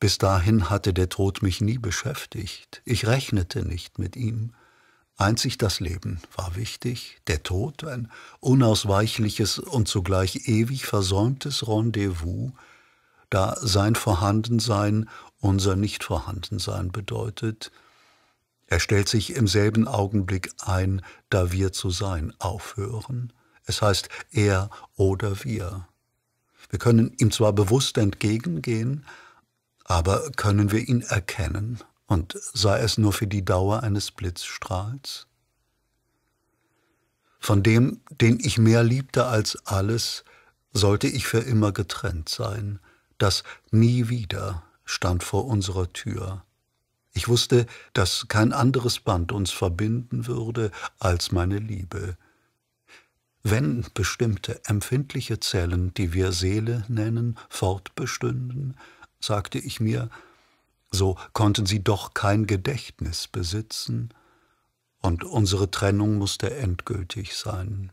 Bis dahin hatte der Tod mich nie beschäftigt. Ich rechnete nicht mit ihm. Einzig das Leben war wichtig, der Tod ein unausweichliches und zugleich ewig versäumtes Rendezvous, da sein Vorhandensein unser Nichtvorhandensein bedeutet. Er stellt sich im selben Augenblick ein, da wir zu sein aufhören. Es heißt er oder wir. Wir können ihm zwar bewusst entgegengehen, aber können wir ihn erkennen, und sei es nur für die Dauer eines Blitzstrahls? Von dem, den ich mehr liebte als alles, sollte ich für immer getrennt sein. Das nie wieder stand vor unserer Tür. Ich wusste, dass kein anderes Band uns verbinden würde als meine Liebe. Wenn bestimmte empfindliche Zellen, die wir Seele nennen, fortbestünden, sagte ich mir, so konnten sie doch kein Gedächtnis besitzen, und unsere Trennung musste endgültig sein.